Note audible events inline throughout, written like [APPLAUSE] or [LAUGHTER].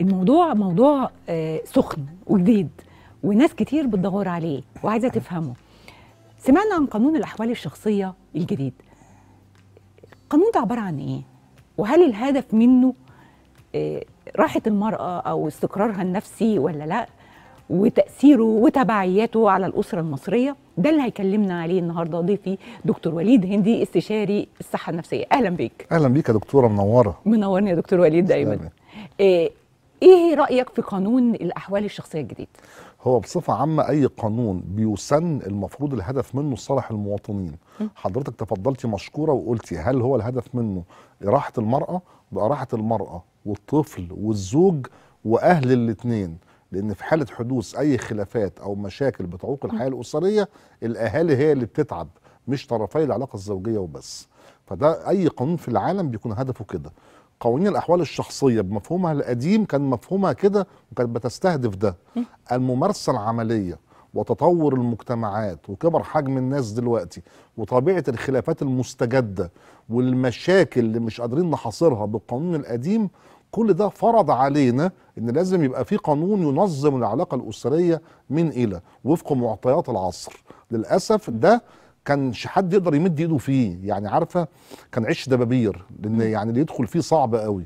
الموضوع موضوع آه، سخن وجديد وناس كتير بتدور عليه وعايزه أيوة. تفهمه سمعنا عن قانون الاحوال الشخصيه الجديد القانون ده عباره عن ايه وهل الهدف منه آه، راحه المراه او استقرارها النفسي ولا لا وتاثيره وتبعياته على الاسره المصريه ده اللي هيكلمنا عليه النهارده ضيفي دكتور وليد هندي استشاري الصحه النفسيه اهلا بيك اهلا بيك يا دكتوره منوره منورني يا دكتور وليد دايما إيه ايه رايك في قانون الاحوال الشخصيه الجديد هو بصفه عامه اي قانون بيسن المفروض الهدف منه صالح المواطنين حضرتك تفضلتي مشكوره وقلتي هل هو الهدف منه راحه المراه بقى راحه المراه والطفل والزوج واهل الاثنين لان في حاله حدوث اي خلافات او مشاكل بتعوق الحياه الاسريه الاهالي هي اللي بتتعب مش طرفي العلاقه الزوجيه وبس فده اي قانون في العالم بيكون هدفه كده قوانين الاحوال الشخصيه بمفهومها القديم كان مفهومها كده وكانت بتستهدف ده الممارسه العمليه وتطور المجتمعات وكبر حجم الناس دلوقتي وطبيعه الخلافات المستجده والمشاكل اللي مش قادرين نحاصرها بالقانون القديم كل ده فرض علينا ان لازم يبقى في قانون ينظم العلاقه الاسريه من الى وفق معطيات العصر للاسف ده كانش حد يقدر يمد ايده فيه يعني عارفه كان عش دبابير لان يعني اللي يدخل فيه صعب قوي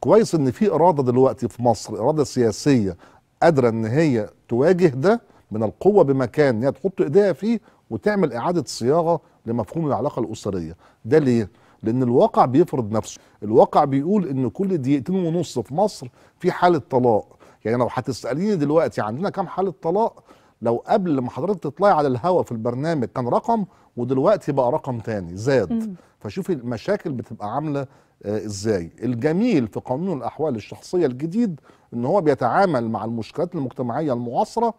كويس ان في اراده دلوقتي في مصر اراده سياسيه قادره ان هي تواجه ده من القوه بمكان ان هي تحط ايديها فيه وتعمل اعاده صياغه لمفهوم العلاقه الاسريه ده ليه لان الواقع بيفرض نفسه الواقع بيقول ان كل دقيقتين ونص في مصر في حاله طلاق يعني لو هتساليني دلوقتي عندنا كام حاله طلاق لو قبل ما حضرتك تطلعي على الهوا في البرنامج كان رقم ودلوقتي بقى رقم تاني زاد فشوفي المشاكل بتبقى عامله آه، ازاي الجميل في قانون الاحوال الشخصيه الجديد ان هو بيتعامل مع المشكلات المجتمعيه المعاصره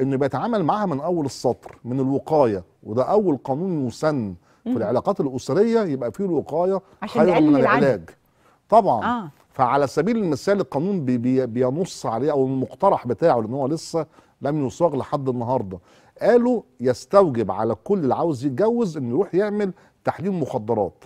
انه بيتعامل معها من اول السطر من الوقايه وده اول قانون يسن في العلاقات الاسريه يبقى فيه الوقايه خير من العلاج طبعا آه. فعلى سبيل المثال القانون بي بي بينص عليه او المقترح بتاعه لان هو لسه لم يصاغ لحد النهارده قالوا يستوجب على كل اللي عاوز يتجوز انه يروح يعمل تحليل مخدرات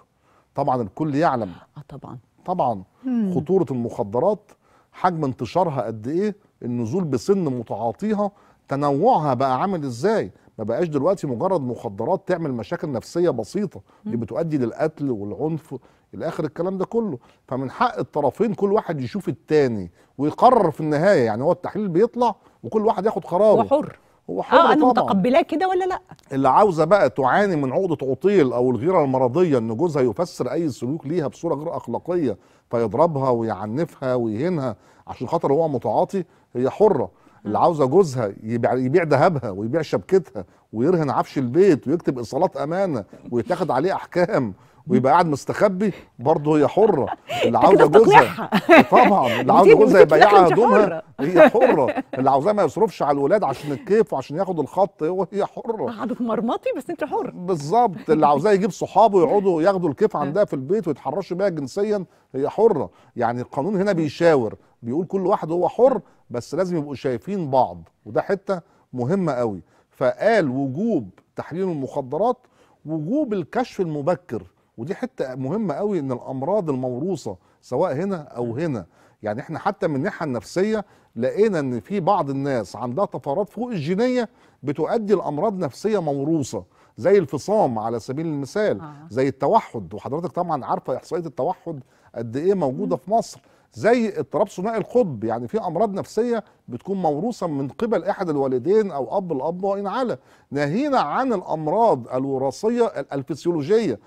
طبعا الكل يعلم اه طبعا طبعا مم. خطوره المخدرات حجم انتشارها قد ايه النزول بسن متعاطيها تنوعها بقى عامل ازاي ما بقاش دلوقتي مجرد مخدرات تعمل مشاكل نفسيه بسيطه اللي بتؤدي للقتل والعنف الى اخر الكلام ده كله فمن حق الطرفين كل واحد يشوف التاني ويقرر في النهايه يعني هو التحليل بيطلع وكل واحد ياخد قراره هو حر هو حر اه انا متقبلاه كده ولا لا اللي عاوزه بقى تعاني من عقده عطيل او الغيره المرضيه ان جوزها يفسر اي سلوك ليها بصوره غير اخلاقيه فيضربها ويعنفها ويهينها عشان خاطر هو متعاطي هي حره اللي عاوزه جوزها يبيع, يبيع ذهبها ويبيع شبكتها ويرهن عفش البيت ويكتب ايصالات امانه ويتاخد عليه احكام ويبقى قاعد مستخبي برضه هي حره اللي عاوزه جوزها طبعا اللي [LAUGHS] عاوزه جوزها يبيعها هدومها هي حره اللي عاوزاه ما يصرفش على الولاد عشان الكيف وعشان ياخد الخط وهي حره حره في مرمطي بس انت حر بالظبط اللي عاوزاه يجيب صحابه يقعدوا ياخدوا الكيف [LAUGHS] عندها في البيت ويتحرشوا بيها جنسيا هي حره يعني القانون هنا بيشاور بيقول كل واحد هو حر بس لازم يبقوا شايفين بعض وده حته مهمه قوي فقال وجوب تحليل المخدرات وجوب الكشف المبكر ودي حته مهمه قوي ان الامراض الموروثه سواء هنا او هنا يعني احنا حتى من الناحيه النفسيه لقينا ان في بعض الناس عندها طفرات فوق الجينيه بتؤدي لامراض نفسيه موروثه زي الفصام على سبيل المثال آه. زي التوحد وحضرتك طبعا عارفه احصائيه التوحد قد ايه موجوده م. في مصر زي اضطراب ثنائي القطب يعني في امراض نفسيه بتكون موروثه من قبل احد الوالدين او اب الاب وان على ناهينا عن الامراض الوراثيه الفسيولوجيه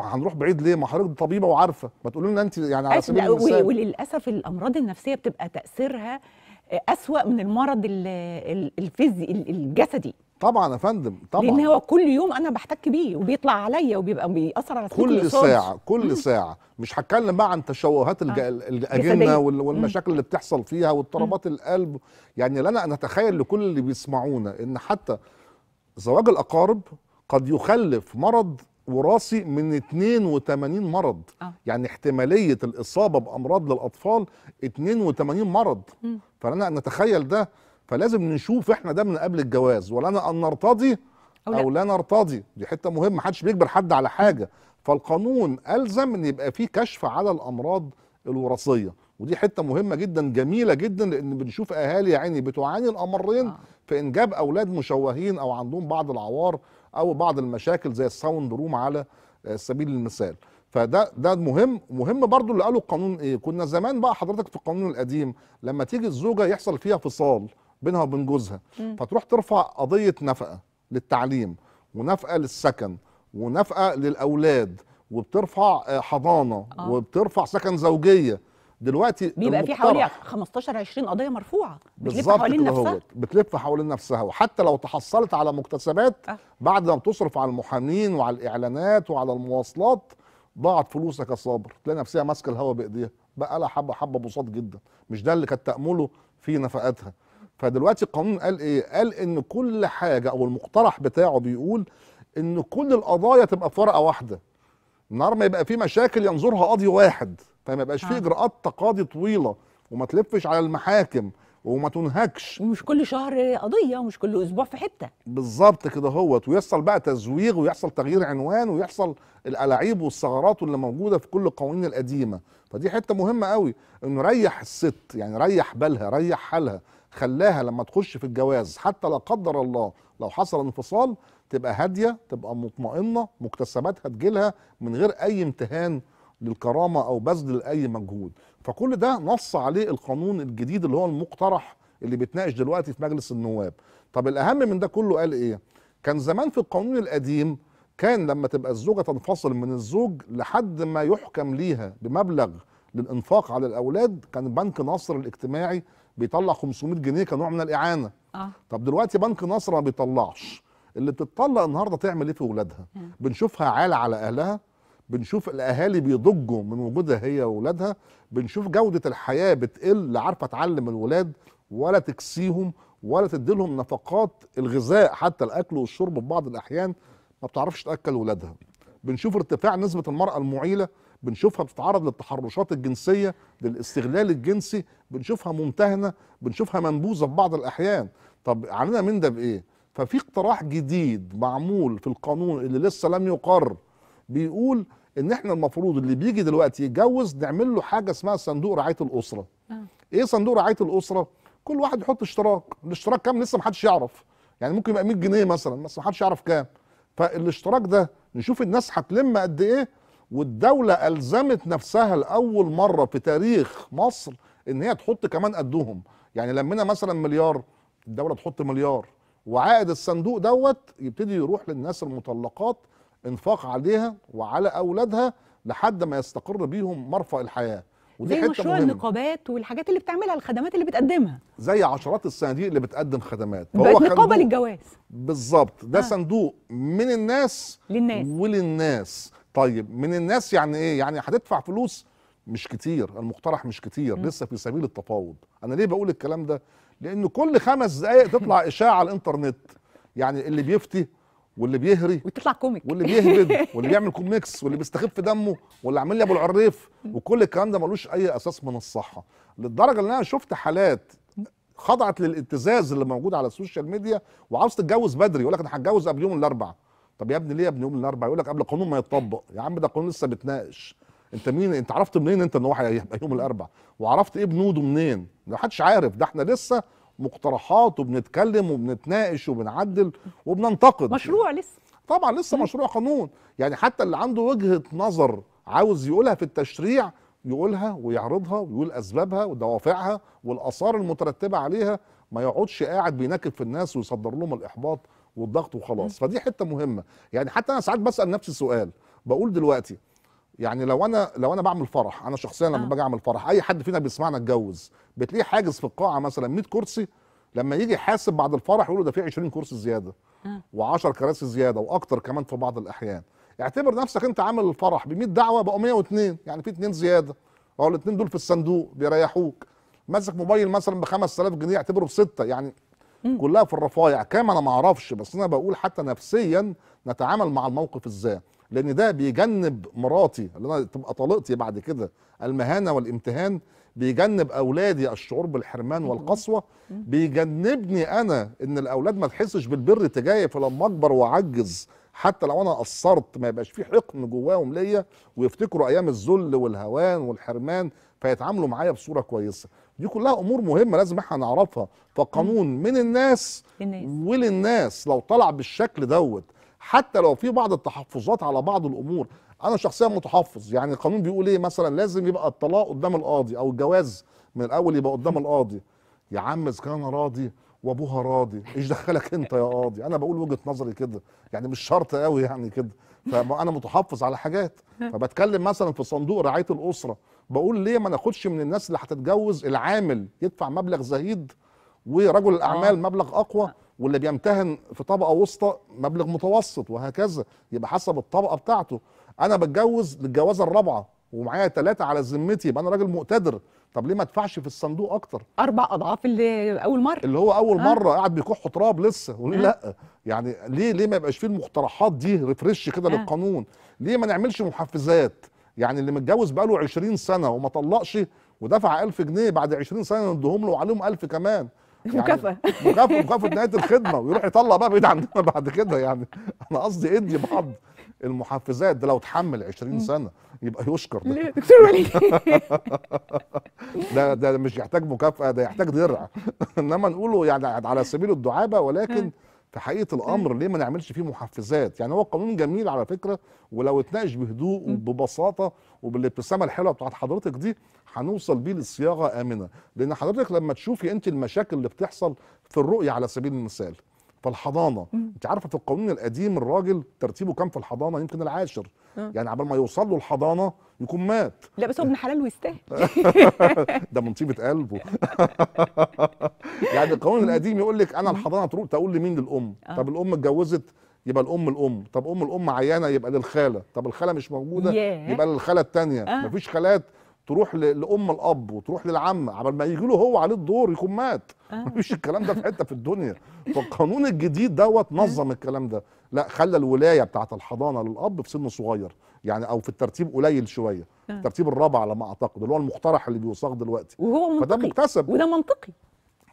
هنروح بعيد ليه ما حضرتك طبيبه وعارفه ما تقولي لنا انت يعني على سبيل المثال وللاسف الامراض النفسيه بتبقى تاثيرها أسوأ من المرض الفيزي الجسدي طبعا يا فندم طبعا لان هو كل يوم انا بحتك بيه وبيطلع عليا وبيبقى بيأثر على كل ساعه كل ساعه مش هتكلم بقى عن تشوهات آه. الاجنه والمشاكل اللي بتحصل فيها واضطرابات القلب يعني لنا انا نتخيل لكل اللي بيسمعونا ان حتى زواج الاقارب قد يخلف مرض وراثي من 82 مرض آه. يعني احتماليه الاصابه بامراض للاطفال 82 مرض م. فلنا نتخيل ده فلازم نشوف احنا ده من قبل الجواز ولنا ان نرتضي او لا, أو لا نرتضي دي حته مهمه محدش بيجبر حد على حاجه فالقانون الزم ان يبقى فيه كشف على الامراض الوراثيه ودي حته مهمه جدا جميله جدا لان بنشوف اهالي يا عيني بتعاني الامرين آه. في انجاب اولاد مشوهين او عندهم بعض العوار او بعض المشاكل زي الساوند روم على سبيل المثال فده ده مهم مهم برضو اللي قاله القانون ايه كنا زمان بقى حضرتك في القانون القديم لما تيجي الزوجه يحصل فيها فصال بينها وبين جوزها فتروح ترفع قضيه نفقه للتعليم ونفقه للسكن ونفقه للاولاد وبترفع آه، حضانه آه. وبترفع سكن زوجيه دلوقتي بيبقى في حوالي 15 20 قضيه مرفوعه بتلف حوالين نفسها بتلف حوالين نفسها وحتى لو تحصلت على مكتسبات آه. بعد ما بتصرف على المحامين وعلى الاعلانات وعلى المواصلات ضاعت فلوسك يا صابر تلاقي نفسها ماسكه الهوا بايديها بقى لها حبه حبه بساط جدا مش ده اللي كانت تامله في نفقاتها فدلوقتي القانون قال ايه قال ان كل حاجه او المقترح بتاعه بيقول ان كل القضايا تبقى في ورقه واحده النهار ما يبقى في مشاكل ينظرها قاضي واحد فما يبقاش في آه. اجراءات تقاضي طويله وما تلفش على المحاكم وما تنهكش ومش كل شهر قضيه ومش كل اسبوع في حته بالظبط كده هوت ويحصل بقى تزويغ ويحصل تغيير عنوان ويحصل الألعيب والثغرات اللي موجوده في كل القوانين القديمه فدي حته مهمه قوي انه ريح الست يعني ريح بالها ريح حالها خلاها لما تخش في الجواز حتى لا قدر الله لو حصل انفصال تبقى هاديه تبقى مطمئنه مكتسباتها تجيلها من غير اي امتهان للكرامه او بذل لاي مجهود فكل ده نص عليه القانون الجديد اللي هو المقترح اللي بيتناقش دلوقتي في مجلس النواب طب الاهم من ده كله قال ايه كان زمان في القانون القديم كان لما تبقى الزوجه تنفصل من الزوج لحد ما يحكم ليها بمبلغ للانفاق على الاولاد كان بنك نصر الاجتماعي بيطلع 500 جنيه كنوع من الاعانه آه. طب دلوقتي بنك نصر ما بيطلعش اللي بتطلق النهارده تعمل ايه في اولادها آه. بنشوفها عالة على اهلها بنشوف الاهالي بيضجوا من وجودها هي واولادها بنشوف جوده الحياه بتقل لا عارفه تعلم الولاد ولا تكسيهم ولا تدي لهم نفقات الغذاء حتى الاكل والشرب في بعض الاحيان ما بتعرفش تاكل ولادها بنشوف ارتفاع نسبه المراه المعيله بنشوفها بتتعرض للتحرشات الجنسيه للاستغلال الجنسي بنشوفها ممتهنه بنشوفها منبوذه في بعض الاحيان طب علينا من ده بايه ففي اقتراح جديد معمول في القانون اللي لسه لم يقر بيقول ان احنا المفروض اللي بيجي دلوقتي يتجوز نعمل له حاجه اسمها صندوق رعايه الاسره آه. ايه صندوق رعايه الاسره كل واحد يحط اشتراك الاشتراك كام لسه محدش يعرف يعني ممكن يبقى 100 جنيه مثلا بس محدش يعرف كام فالاشتراك ده نشوف الناس هتلم قد ايه والدولة ألزمت نفسها لأول مرة في تاريخ مصر إن هي تحط كمان قدهم يعني لمنا مثلا مليار الدولة تحط مليار وعائد الصندوق دوت يبتدي يروح للناس المطلقات انفاق عليها وعلى أولادها لحد ما يستقر بيهم مرفأ الحياة ودي زي مشروع مهمة. النقابات والحاجات اللي بتعملها الخدمات اللي بتقدمها زي عشرات الصناديق اللي بتقدم خدمات بقت نقابه للجواز بالظبط ده آه. صندوق من الناس للناس وللناس طيب من الناس يعني ايه يعني هتدفع فلوس مش كتير المقترح مش كتير م. لسه في سبيل التفاوض انا ليه بقول الكلام ده لان كل خمس دقائق تطلع [LAUGHS] اشاعه على الانترنت يعني اللي بيفتي واللي بيهري وتطلع كوميك واللي بيهبد [LAUGHS] واللي بيعمل كوميكس واللي بيستخف دمه واللي عامل لي ابو العريف وكل الكلام ده ملوش اي اساس من الصحه للدرجه ان انا شفت حالات خضعت للابتزاز اللي موجود على السوشيال ميديا وعاوز تتجوز بدري يقول لك انا هتجوز قبل يوم الاربعاء طب يا ابني ليه يا ابني يوم الاربعاء يقول لك قبل القانون ما يتطبق يا عم ده القانون لسه بيتناقش انت مين انت عرفت منين انت ان هو هيبقى يوم الاربعاء وعرفت ايه بنوده منين ما حدش عارف ده احنا لسه مقترحات وبنتكلم وبنتناقش وبنعدل وبننتقد مشروع لسه طبعا لسه مشروع قانون يعني حتى اللي عنده وجهه نظر عاوز يقولها في التشريع يقولها ويعرضها ويقول اسبابها ودوافعها والاثار المترتبه عليها ما يقعدش قاعد بينكب في الناس ويصدر لهم الاحباط والضغط وخلاص فدي حته مهمه يعني حتى انا ساعات بسال نفسي سؤال بقول دلوقتي يعني لو انا لو انا بعمل فرح انا شخصيا لما آه. باجي اعمل فرح اي حد فينا بيسمعنا اتجوز بتلاقيه حاجز في القاعه مثلا 100 كرسي لما يجي يحاسب بعد الفرح يقول له ده في 20 كرسي زياده آه. و10 كراسي زياده واكتر كمان في بعض الاحيان اعتبر نفسك انت عامل الفرح ب 100 دعوه بقوا 102 يعني في 2 زياده اهو الاثنين دول في الصندوق بيريحوك ماسك موبايل مثلا ب 5000 جنيه اعتبره بسته يعني كلها في الرفايع كام انا ما اعرفش بس انا بقول حتى نفسيا نتعامل مع الموقف ازاي لان ده بيجنب مراتي اللي انا تبقى طليقتي بعد كده المهانه والامتهان بيجنب اولادي الشعور بالحرمان والقسوه بيجنبني انا ان الاولاد ما تحسش بالبر تجاهي فلما اكبر واعجز حتى لو انا قصرت ما يبقاش في حقن جواهم ليا ويفتكروا ايام الذل والهوان والحرمان فيتعاملوا معايا بصوره كويسه دي كلها امور مهمه لازم احنا نعرفها فقانون من الناس وللناس لو طلع بالشكل دوت حتى لو في بعض التحفظات على بعض الامور انا شخصيا متحفظ يعني القانون بيقول ايه مثلا لازم يبقى الطلاق قدام القاضي او الجواز من الاول يبقى قدام القاضي يا عم اذا كان راضي وابوها راضي ايش دخلك انت يا قاضي انا بقول وجهه نظري كده يعني مش شرط قوي يعني كده فانا متحفظ على حاجات فبتكلم مثلا في صندوق رعايه الاسره بقول ليه ما ناخدش من الناس اللي هتتجوز العامل يدفع مبلغ زهيد ورجل الاعمال آه. مبلغ اقوى واللي بيمتهن في طبقه وسطى مبلغ متوسط وهكذا يبقى حسب الطبقه بتاعته انا بتجوز للجوازه الرابعه ومعايا ثلاثه على ذمتي يبقى انا راجل مقتدر طب ليه ما ادفعش في الصندوق اكتر اربع اضعاف اللي اول مره اللي هو اول آه. مره قاعد بيكح تراب لسه وليه آه. لا يعني ليه ليه ما يبقاش فيه المقترحات دي ريفرش كده آه. للقانون ليه ما نعملش محفزات يعني اللي متجوز بقاله 20 سنه وما طلقش ودفع 1000 جنيه بعد 20 سنه ندهم له وعليهم 1000 كمان يعني مكافأة مكافأة مكافأة نهاية الخدمة ويروح يطلع بقى بعيد عندنا بعد كده يعني أنا قصدي ادي بعض المحفزات ده لو اتحمل 20 سنه يبقى يشكر ده ليه دكتور وليد [LAUGHS] ده ده مش يحتاج مكافاه ده يحتاج درع [LAUGHS] انما نقوله يعني على سبيل الدعابه ولكن في حقيقه الامر ليه ما نعملش فيه محفزات يعني هو قانون جميل على فكره ولو اتناقش بهدوء وببساطه وبالابتسامه الحلوه بتاعت حضرتك دي هنوصل بيه لصياغه امنه لان حضرتك لما تشوفي انت المشاكل اللي بتحصل في الرؤيه على سبيل المثال فالحضانه انت عارفه في القانون القديم الراجل ترتيبه كان في الحضانه يمكن العاشر مم. آه. يعني عبال ما يوصل له الحضانه يكون مات لا بس هو ابن حلال ويستاهل [LAUGHS] ده من طيبه قلبه [LAUGHS] يعني القانون القديم يقول لك انا الحضانه تروح تقول لمين للام آه. طب الام اتجوزت يبقى الام الام طب ام الام عيانه يبقى للخاله طب الخاله مش موجوده yeah. يبقى للخاله الثانيه آه. مفيش خالات تروح لام الاب وتروح للعم عبال ما يجي له هو عليه الدور يكون مات آه. مفيش الكلام ده في حته في الدنيا فالقانون الجديد دوت نظم الكلام ده لا خلى الولايه بتاعه الحضانه للاب في سن صغير يعني او في الترتيب قليل شويه آه. الترتيب الرابع على ما اعتقد اللي هو المقترح اللي بيوصاغ دلوقتي وهو منطقي فده مكتسب وده منطقي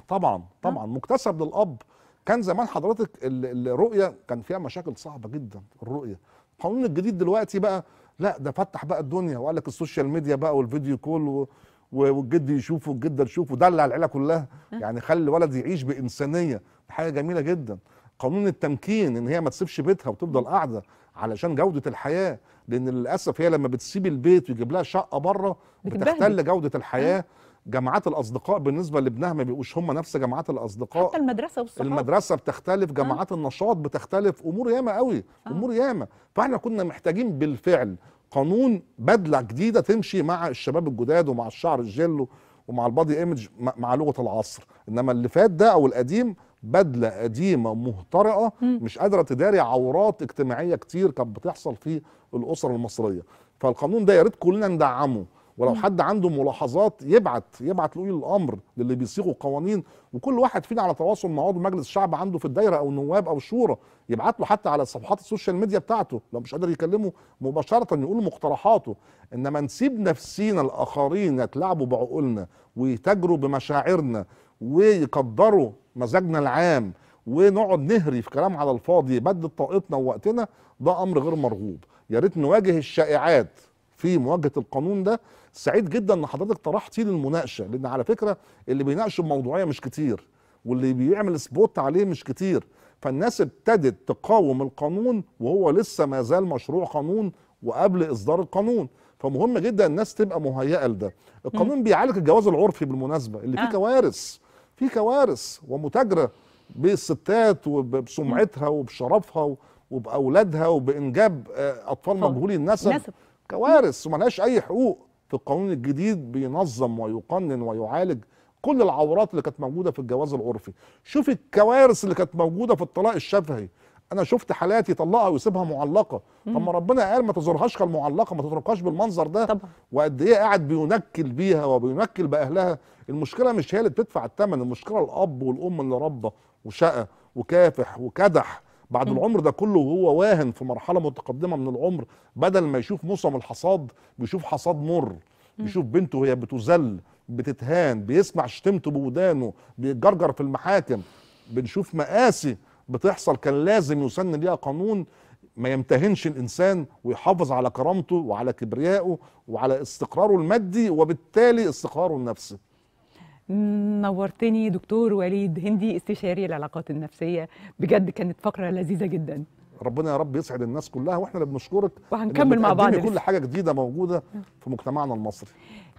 طبعا آه. طبعا مكتسب للاب كان زمان حضرتك الرؤيه كان فيها مشاكل صعبه جدا الرؤيه القانون الجديد دلوقتي بقى لا ده فتح بقى الدنيا وقال لك السوشيال ميديا بقى والفيديو كول و... والجد يشوفه والجده تشوفه دلع العيله كلها أه. يعني خلي الولد يعيش بانسانيه حاجه جميله جدا قانون التمكين ان هي ما تسيبش بيتها وتفضل أه. قاعده علشان جوده الحياه لان للاسف هي لما بتسيب البيت ويجيب لها شقه بره بتختل جوده أه. الحياه جامعات الاصدقاء بالنسبه لابنها ما بيبقوش هم نفس جامعات الاصدقاء حتى المدرسه والصحاب المدرسه بتختلف جامعات آه. النشاط بتختلف امور ياما قوي آه. امور ياما فاحنا كنا محتاجين بالفعل قانون بدله جديده تمشي مع الشباب الجداد ومع الشعر الجل ومع البادي ايمج مع لغه العصر انما اللي فات ده او القديم بدله قديمه مهترئه مش قادره تداري عورات اجتماعيه كتير كانت بتحصل في الاسر المصريه فالقانون ده يا ريت كلنا ندعمه ولو حد عنده ملاحظات يبعت يبعت لولي الامر للي بيصيغوا القوانين وكل واحد فينا على تواصل مع عضو مجلس الشعب عنده في الدايره او النواب او الشورى يبعت له حتى على صفحات السوشيال ميديا بتاعته لو مش قادر يكلمه مباشره يقول مقترحاته انما نسيب نفسينا الاخرين يتلعبوا بعقولنا ويتاجروا بمشاعرنا ويقدروا مزاجنا العام ونقعد نهري في كلام على الفاضي يبدل طاقتنا ووقتنا ده امر غير مرغوب يا ريت نواجه الشائعات في مواجهه القانون ده سعيد جدا ان حضرتك طرحتيه للمناقشه لان على فكره اللي بيناقش الموضوعيه مش كتير واللي بيعمل سبوت عليه مش كتير فالناس ابتدت تقاوم القانون وهو لسه ما زال مشروع قانون وقبل اصدار القانون فمهم جدا الناس تبقى مهيئه لده القانون بيعالج الجواز العرفي بالمناسبه اللي فيه آه. كوارث في كوارث ومتاجره بالستات وبسمعتها وبشرفها وباولادها وبانجاب آه، اطفال مجهولي النسب كوارث وملهاش اي حقوق في القانون الجديد بينظم ويقنن ويعالج كل العورات اللي كانت موجوده في الجواز العرفي شوف الكوارث اللي كانت موجوده في الطلاق الشفهي انا شفت حالات يطلقها ويسيبها معلقه طب ما ربنا قال ما تزورهاش كالمعلقه ما تتركهاش بالمنظر ده طبعا وقد ايه قاعد بينكل بيها وبينكل باهلها المشكله مش هي اللي بتدفع الثمن المشكله الاب والام اللي ربى وشقى وكافح وكدح بعد العمر ده كله وهو واهن في مرحله متقدمه من العمر بدل ما يشوف موسم الحصاد بيشوف حصاد مر بيشوف بنته هي بتذل بتتهان بيسمع شتمته بودانه بيتجرجر في المحاكم بنشوف مقاسي بتحصل كان لازم يسن ليها قانون ما يمتهنش الانسان ويحافظ على كرامته وعلى كبريائه وعلى استقراره المادي وبالتالي استقراره النفسي نورتني دكتور وليد هندي استشاري العلاقات النفسيه بجد كانت فقره لذيذه جدا ربنا يا رب يسعد الناس كلها واحنا اللي بنشكرك وهنكمل مع بعض كل حاجه جديده موجوده في مجتمعنا المصري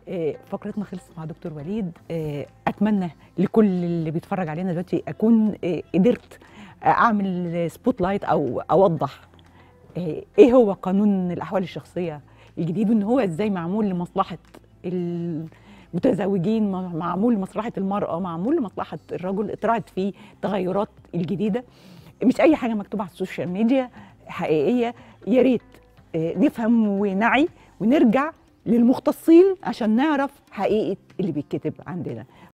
آه، فقرتنا خلصت مع دكتور وليد آه، اتمنى لكل اللي بيتفرج علينا دلوقتي اكون آه، قدرت اعمل سبوت لايت او اوضح ايه هو قانون الاحوال الشخصيه الجديد وان هو ازاي معمول لمصلحه متزوجين معمول لمصلحه المراه معمول لمصلحه الرجل اترعت فيه التغيرات الجديده مش اي حاجه مكتوبه على السوشيال ميديا حقيقيه يا ريت آه، نفهم ونعي ونرجع للمختصين عشان نعرف حقيقه اللي بيتكتب عندنا